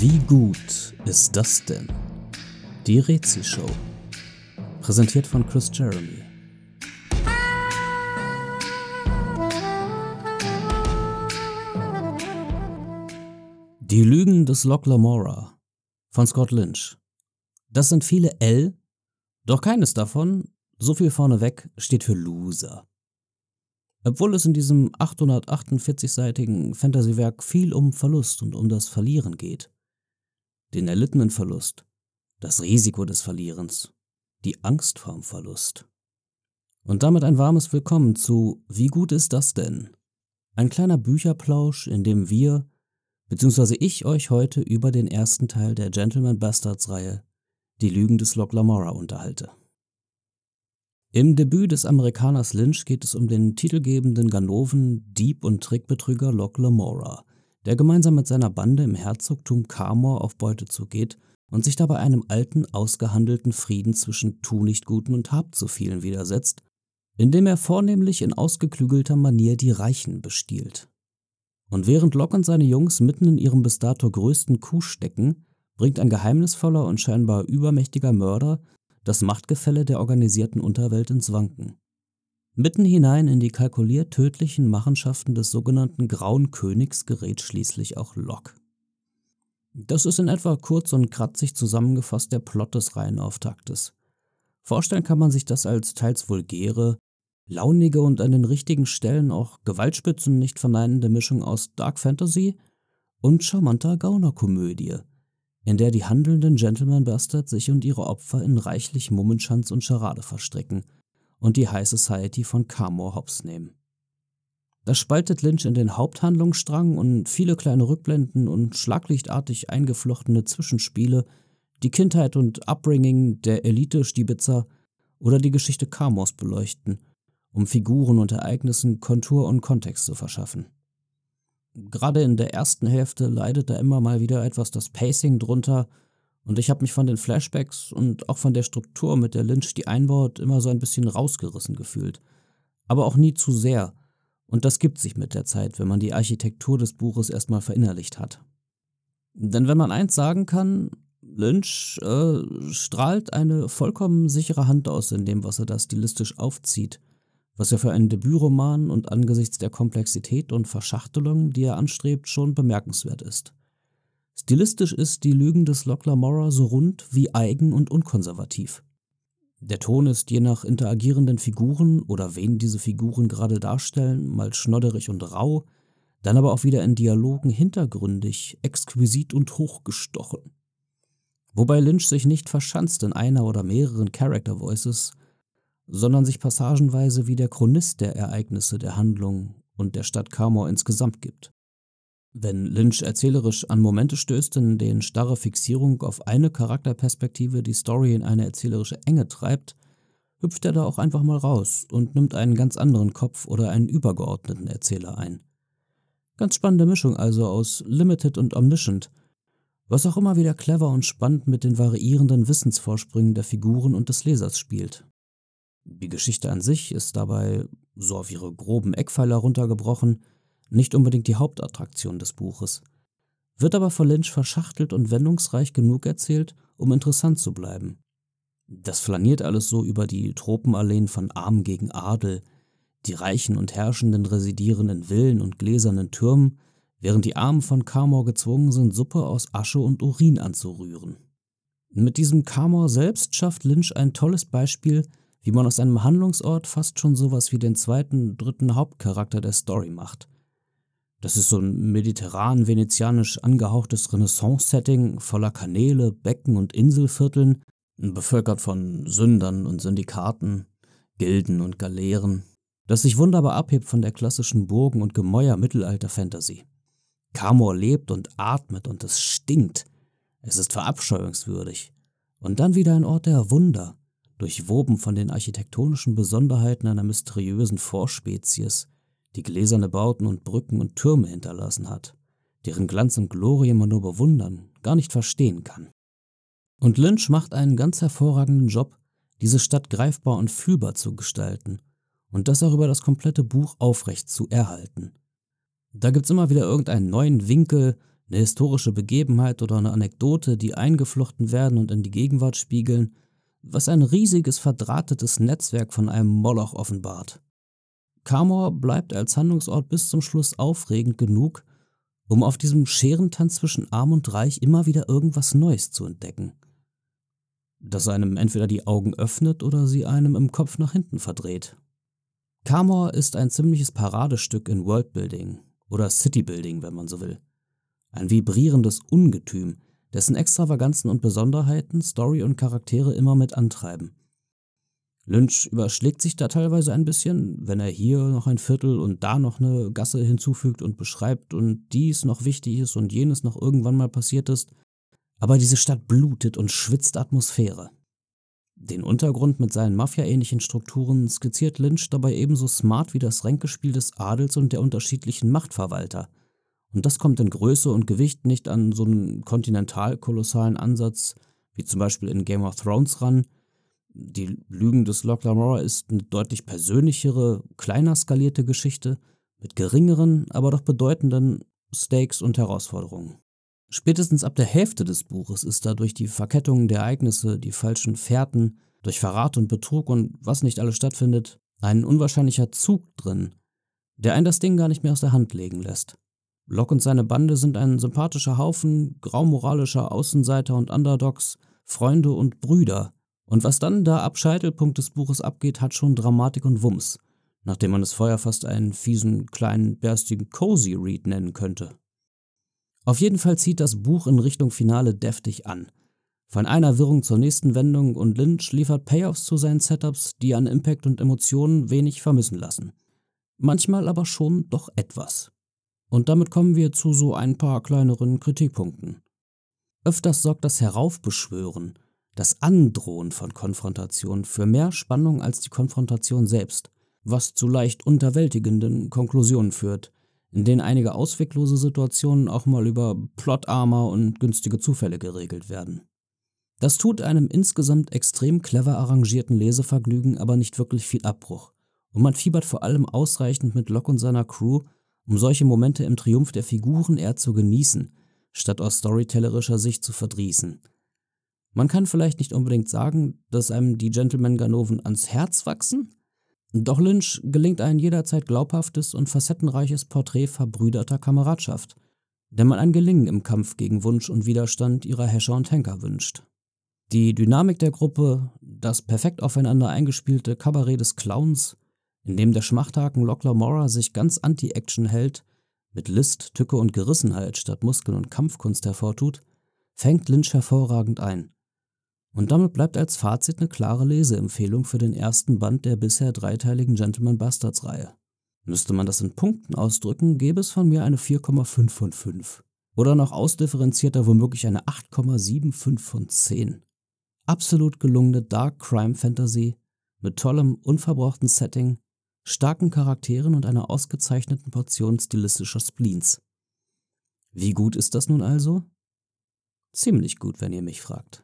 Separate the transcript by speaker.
Speaker 1: Wie gut ist das denn? Die Rätselshow. Präsentiert von Chris Jeremy. Die Lügen des Loch Lamora von Scott Lynch. Das sind viele L, doch keines davon, so viel vorneweg, steht für Loser. Obwohl es in diesem 848-seitigen Fantasywerk viel um Verlust und um das Verlieren geht, den erlittenen Verlust, das Risiko des Verlierens, die Angst vorm Verlust. Und damit ein warmes Willkommen zu Wie gut ist das denn? Ein kleiner Bücherplausch, in dem wir, beziehungsweise ich euch heute über den ersten Teil der Gentleman Bastards Reihe, die Lügen des Locke Lamora unterhalte. Im Debüt des Amerikaners Lynch geht es um den titelgebenden Ganoven, Dieb und Trickbetrüger Locke Lamora, der gemeinsam mit seiner Bande im Herzogtum Camor auf Beute zugeht und sich dabei einem alten, ausgehandelten Frieden zwischen Tu nicht Guten und Hab zu vielen widersetzt, indem er vornehmlich in ausgeklügelter Manier die Reichen bestiehlt. Und während Locke und seine Jungs mitten in ihrem bis dato größten Kuh stecken, bringt ein geheimnisvoller und scheinbar übermächtiger Mörder das Machtgefälle der organisierten Unterwelt ins Wanken. Mitten hinein in die kalkuliert tödlichen Machenschaften des sogenannten Grauen Königs gerät schließlich auch Locke. Das ist in etwa kurz und kratzig zusammengefasst der Plot des Reihenauftaktes. Vorstellen kann man sich das als teils vulgäre, launige und an den richtigen Stellen auch Gewaltspitzen nicht verneinende Mischung aus Dark Fantasy und charmanter Gaunerkomödie, in der die handelnden Gentleman Bastards sich und ihre Opfer in reichlich Mummenschanz und Scharade verstricken – und die High Society von Carmore Hobbs nehmen. Das spaltet Lynch in den Haupthandlungsstrang und viele kleine Rückblenden und schlaglichtartig eingeflochtene Zwischenspiele, die Kindheit und Upbringing der Elite Stibitzer oder die Geschichte Carmors beleuchten, um Figuren und Ereignissen Kontur und Kontext zu verschaffen. Gerade in der ersten Hälfte leidet da immer mal wieder etwas das Pacing drunter, und ich habe mich von den Flashbacks und auch von der Struktur, mit der Lynch die einbaut, immer so ein bisschen rausgerissen gefühlt. Aber auch nie zu sehr. Und das gibt sich mit der Zeit, wenn man die Architektur des Buches erstmal verinnerlicht hat. Denn wenn man eins sagen kann, Lynch äh, strahlt eine vollkommen sichere Hand aus in dem, was er da stilistisch aufzieht. Was ja für einen Debütroman und angesichts der Komplexität und Verschachtelung, die er anstrebt, schon bemerkenswert ist. Stilistisch ist die Lügen des Lockler Morra so rund wie eigen und unkonservativ. Der Ton ist je nach interagierenden Figuren oder wen diese Figuren gerade darstellen, mal schnodderig und rau, dann aber auch wieder in Dialogen hintergründig, exquisit und hochgestochen. Wobei Lynch sich nicht verschanzt in einer oder mehreren Character Voices, sondern sich passagenweise wie der Chronist der Ereignisse der Handlung und der Stadt Carmor insgesamt gibt. Wenn Lynch erzählerisch an Momente stößt, in denen starre Fixierung auf eine Charakterperspektive die Story in eine erzählerische Enge treibt, hüpft er da auch einfach mal raus und nimmt einen ganz anderen Kopf oder einen übergeordneten Erzähler ein. Ganz spannende Mischung also aus Limited und Omniscient, was auch immer wieder clever und spannend mit den variierenden Wissensvorsprüngen der Figuren und des Lesers spielt. Die Geschichte an sich ist dabei, so auf ihre groben Eckpfeiler runtergebrochen, nicht unbedingt die Hauptattraktion des Buches, wird aber von Lynch verschachtelt und wendungsreich genug erzählt, um interessant zu bleiben. Das flaniert alles so über die Tropenalleen von Arm gegen Adel, die Reichen und Herrschenden residieren in Villen und gläsernen Türmen, während die Armen von Karmor gezwungen sind, Suppe aus Asche und Urin anzurühren. Mit diesem Karmor selbst schafft Lynch ein tolles Beispiel, wie man aus einem Handlungsort fast schon sowas wie den zweiten, dritten Hauptcharakter der Story macht – das ist so ein mediterran-venezianisch angehauchtes Renaissance-Setting voller Kanäle, Becken und Inselvierteln, bevölkert von Sündern und Syndikaten, Gilden und Galeeren, das sich wunderbar abhebt von der klassischen Burgen- und Gemäuer-Mittelalter-Fantasy. Camor lebt und atmet und es stinkt. Es ist verabscheuungswürdig. Und dann wieder ein Ort der Wunder, durchwoben von den architektonischen Besonderheiten einer mysteriösen Vorspezies, die gläserne Bauten und Brücken und Türme hinterlassen hat, deren Glanz und Glorie man nur bewundern, gar nicht verstehen kann. Und Lynch macht einen ganz hervorragenden Job, diese Stadt greifbar und fühlbar zu gestalten und das auch über das komplette Buch aufrecht zu erhalten. Da gibt's immer wieder irgendeinen neuen Winkel, eine historische Begebenheit oder eine Anekdote, die eingeflochten werden und in die Gegenwart spiegeln, was ein riesiges verdrahtetes Netzwerk von einem Moloch offenbart. Camor bleibt als Handlungsort bis zum Schluss aufregend genug, um auf diesem Scherentanz zwischen Arm und Reich immer wieder irgendwas Neues zu entdecken. Das einem entweder die Augen öffnet oder sie einem im Kopf nach hinten verdreht. Camor ist ein ziemliches Paradestück in Worldbuilding oder Citybuilding, wenn man so will. Ein vibrierendes Ungetüm, dessen Extravaganzen und Besonderheiten Story und Charaktere immer mit antreiben. Lynch überschlägt sich da teilweise ein bisschen, wenn er hier noch ein Viertel und da noch eine Gasse hinzufügt und beschreibt und dies noch wichtig ist und jenes noch irgendwann mal passiert ist. Aber diese Stadt blutet und schwitzt Atmosphäre. Den Untergrund mit seinen Mafia-ähnlichen Strukturen skizziert Lynch dabei ebenso smart wie das Ränkespiel des Adels und der unterschiedlichen Machtverwalter. Und das kommt in Größe und Gewicht nicht an so einen kontinental-kolossalen Ansatz wie zum Beispiel in Game of Thrones ran, die Lügen des Locke Lamora ist eine deutlich persönlichere, kleiner skalierte Geschichte mit geringeren, aber doch bedeutenden Stakes und Herausforderungen. Spätestens ab der Hälfte des Buches ist dadurch die Verkettung der Ereignisse, die falschen Fährten, durch Verrat und Betrug und was nicht alles stattfindet, ein unwahrscheinlicher Zug drin, der einen das Ding gar nicht mehr aus der Hand legen lässt. Locke und seine Bande sind ein sympathischer Haufen graumoralischer Außenseiter und Underdogs, Freunde und Brüder, und was dann da ab Scheitelpunkt des Buches abgeht, hat schon Dramatik und Wumms, nachdem man es vorher fast einen fiesen, kleinen, berstigen Cozy Read nennen könnte. Auf jeden Fall zieht das Buch in Richtung Finale deftig an. Von einer Wirrung zur nächsten Wendung und Lynch liefert Payoffs zu seinen Setups, die an Impact und Emotionen wenig vermissen lassen. Manchmal aber schon doch etwas. Und damit kommen wir zu so ein paar kleineren Kritikpunkten. Öfters sorgt das Heraufbeschwören, das Androhen von Konfrontation für mehr Spannung als die Konfrontation selbst, was zu leicht unterwältigenden Konklusionen führt, in denen einige ausweglose Situationen auch mal über Plot-Armor und günstige Zufälle geregelt werden. Das tut einem insgesamt extrem clever arrangierten Lesevergnügen aber nicht wirklich viel Abbruch, und man fiebert vor allem ausreichend mit Locke und seiner Crew, um solche Momente im Triumph der Figuren eher zu genießen, statt aus storytellerischer Sicht zu verdrießen – man kann vielleicht nicht unbedingt sagen, dass einem die Gentleman-Ganoven ans Herz wachsen, doch Lynch gelingt ein jederzeit glaubhaftes und facettenreiches Porträt verbrüderter Kameradschaft, der man ein Gelingen im Kampf gegen Wunsch und Widerstand ihrer Hescher und Henker wünscht. Die Dynamik der Gruppe, das perfekt aufeinander eingespielte Kabarett des Clowns, in dem der Schmachthaken Lockler Mora sich ganz anti-Action hält, mit List, Tücke und Gerissenheit statt Muskeln und Kampfkunst hervortut, fängt Lynch hervorragend ein. Und damit bleibt als Fazit eine klare Leseempfehlung für den ersten Band der bisher dreiteiligen Gentleman Bastards Reihe. Müsste man das in Punkten ausdrücken, gäbe es von mir eine 4,5 von 5. Oder noch ausdifferenzierter womöglich eine 8,75 von 10. Absolut gelungene Dark Crime Fantasy mit tollem, unverbrauchten Setting, starken Charakteren und einer ausgezeichneten Portion stilistischer Spleens. Wie gut ist das nun also? Ziemlich gut, wenn ihr mich fragt.